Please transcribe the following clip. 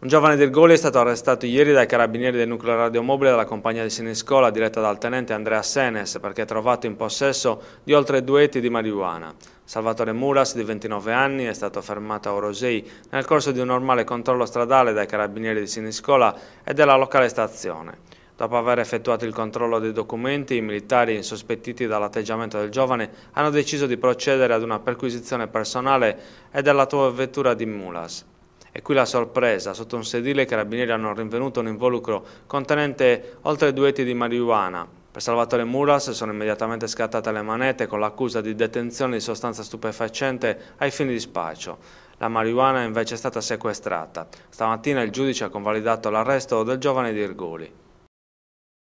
Un giovane del Goli è stato arrestato ieri dai carabinieri del nucleo radiomobile della compagnia di Siniscola diretta dal tenente Andrea Senes perché è trovato in possesso di oltre due eti di marijuana. Salvatore Muras, di 29 anni, è stato fermato a Orosei nel corso di un normale controllo stradale dai carabinieri di Siniscola e della locale stazione. Dopo aver effettuato il controllo dei documenti, i militari, insospettiti dall'atteggiamento del giovane, hanno deciso di procedere ad una perquisizione personale e della tua vettura di Mulas. E qui la sorpresa, sotto un sedile i carabinieri hanno rinvenuto un involucro contenente oltre due etti di marijuana. Per Salvatore Muras sono immediatamente scattate le manette con l'accusa di detenzione di sostanza stupefacente ai fini di spaccio. La marijuana è invece stata sequestrata. Stamattina il giudice ha convalidato l'arresto del giovane di Irgoli.